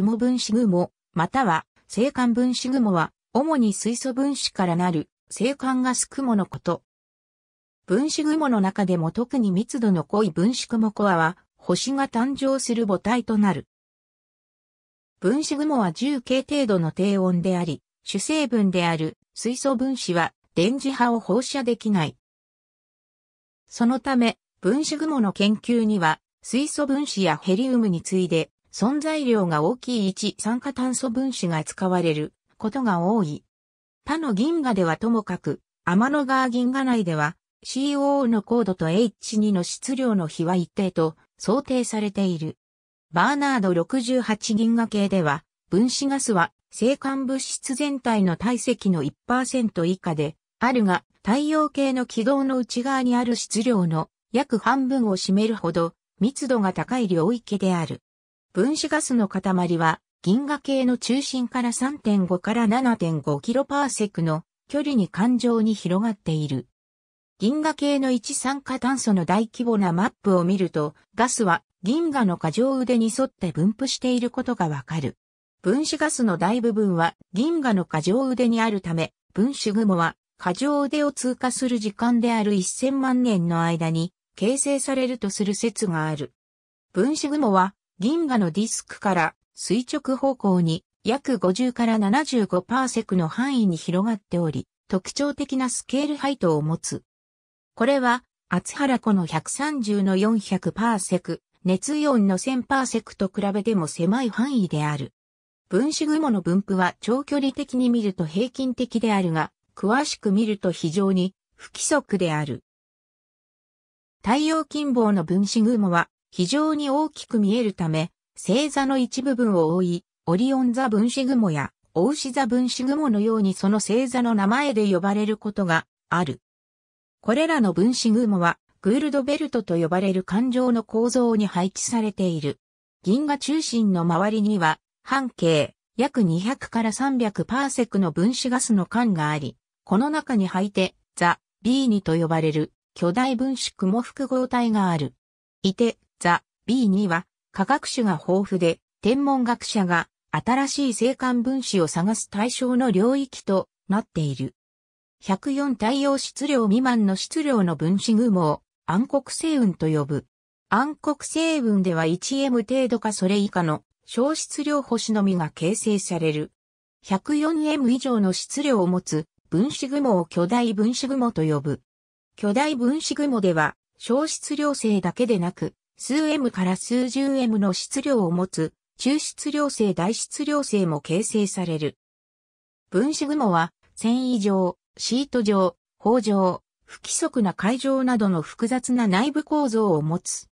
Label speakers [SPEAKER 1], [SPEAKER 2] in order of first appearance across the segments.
[SPEAKER 1] 雲分子雲、または、星間分子雲は、主に水素分子からなる、星間ガス雲のこと。分子雲の中でも特に密度の濃い分子雲コアは、星が誕生する母体となる。分子雲は1 0程度の低温であり、主成分である水素分子は電磁波を放射できない。そのため、分子雲の研究には、水素分子やヘリウムに次いで、存在量が大きい一酸化炭素分子が使われることが多い。他の銀河ではともかく、天の川銀河内では CO o の高度と H2 の質量の比は一定と想定されている。バーナード68銀河系では、分子ガスは生還物質全体の体積の1%以下であるが、太陽系の軌道の内側にある質量の約半分を占めるほど密度が高い領域である。分子ガスの塊は銀河系の中心から3.5から7.5キロパーセクの距離に環状に広がっている。銀河系の一酸化炭素の大規模なマップを見ると、ガスは銀河の過剰腕に沿って分布していることがわかる。分子ガスの大部分は銀河の過剰腕にあるため、分子雲は過剰腕を通過する時間である1000万年の間に形成されるとする説がある。分子雲は銀河のディスクから垂直方向に約50から75パーセクの範囲に広がっており、特徴的なスケールハイトを持つ。これは、厚原湖の130の400パーセク、熱イオンの1000パーセクと比べても狭い範囲である。分子雲の分布は長距離的に見ると平均的であるが、詳しく見ると非常に不規則である。太陽近傍の分子雲は非常に大きく見えるため、星座の一部分を覆い、オリオン座分子雲や、ウ牛座分子雲のようにその星座の名前で呼ばれることがある。これらの分子雲は、グールドベルトと呼ばれる環状の構造に配置されている。銀河中心の周りには、半径約200から300パーセクの分子ガスの管があり、この中に入って、ザ・ビーニと呼ばれる巨大分子雲複合体がある。いて、ザ・ B には科学種が豊富で、天文学者が新しい星間分子を探す対象の領域となっている。104太陽質量未満の質量の分子雲を暗黒星雲と呼ぶ。暗黒星雲では 1m 程度かそれ以下の小質量星のみが形成される。104m 以上の質量を持つ分子雲を巨大分子雲と呼ぶ。巨大分子雲では小質量星だけでなく数 M から数十 M の質量を持つ、中質量性大質量性も形成される。分子雲は、繊維状、シート状、包状、不規則な海状などの複雑な内部構造を持つ。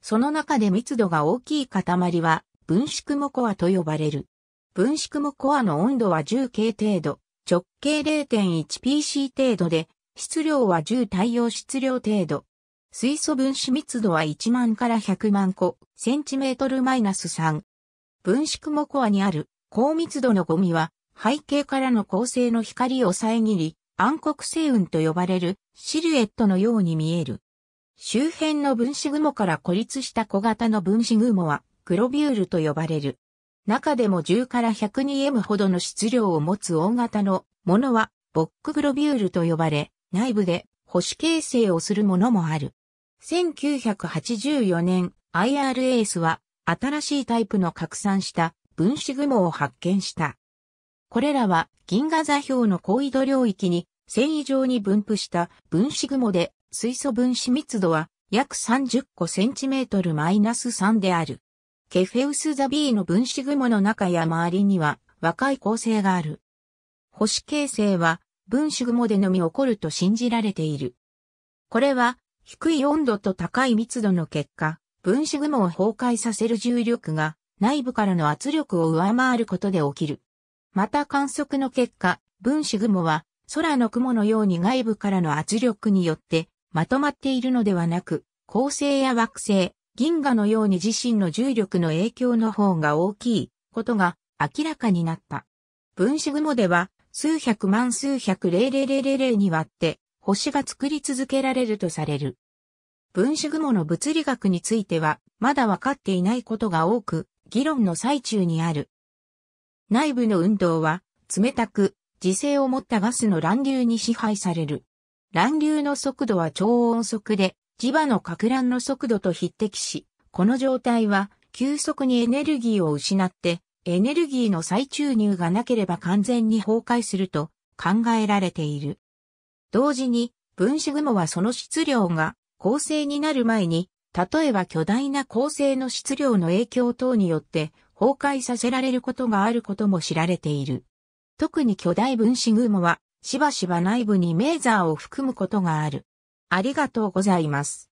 [SPEAKER 1] その中で密度が大きい塊は、分子雲コアと呼ばれる。分子雲コアの温度は 10K 程度、直径 0.1pc 程度で、質量は10対応質量程度、水素分子密度は1万から100万個、センチメートルマイナス3。分子雲コアにある高密度のゴミは背景からの構成の光を遮り、暗黒星雲と呼ばれるシルエットのように見える。周辺の分子雲から孤立した小型の分子雲は黒ビュールと呼ばれる。中でも10から 102m ほどの質量を持つ大型のものはボックグロビュールと呼ばれ、内部で保守形成をするものもある。1984年 IRAS は新しいタイプの拡散した分子雲を発見した。これらは銀河座標の高緯度領域に繊維状に分布した分子雲で水素分子密度は約30個センチメートルマイナス3である。ケフェウスザ B の分子雲の中や周りには若い構成がある。星形成は分子雲でのみ起こると信じられている。これは低い温度と高い密度の結果、分子雲を崩壊させる重力が内部からの圧力を上回ることで起きる。また観測の結果、分子雲は空の雲のように外部からの圧力によってまとまっているのではなく、恒星や惑星、銀河のように自身の重力の影響の方が大きいことが明らかになった。分子雲では数百万数百零零零零に割って星が作り続けられるとされる。分子雲の物理学については、まだ分かっていないことが多く、議論の最中にある。内部の運動は、冷たく、磁性を持ったガスの乱流に支配される。乱流の速度は超音速で、磁場の拡乱の速度と匹敵し、この状態は、急速にエネルギーを失って、エネルギーの再注入がなければ完全に崩壊すると考えられている。同時に分子雲はその質量が構成になる前に、例えば巨大な構成の質量の影響等によって崩壊させられることがあることも知られている。特に巨大分子雲はしばしば内部にメーザーを含むことがある。ありがとうございます。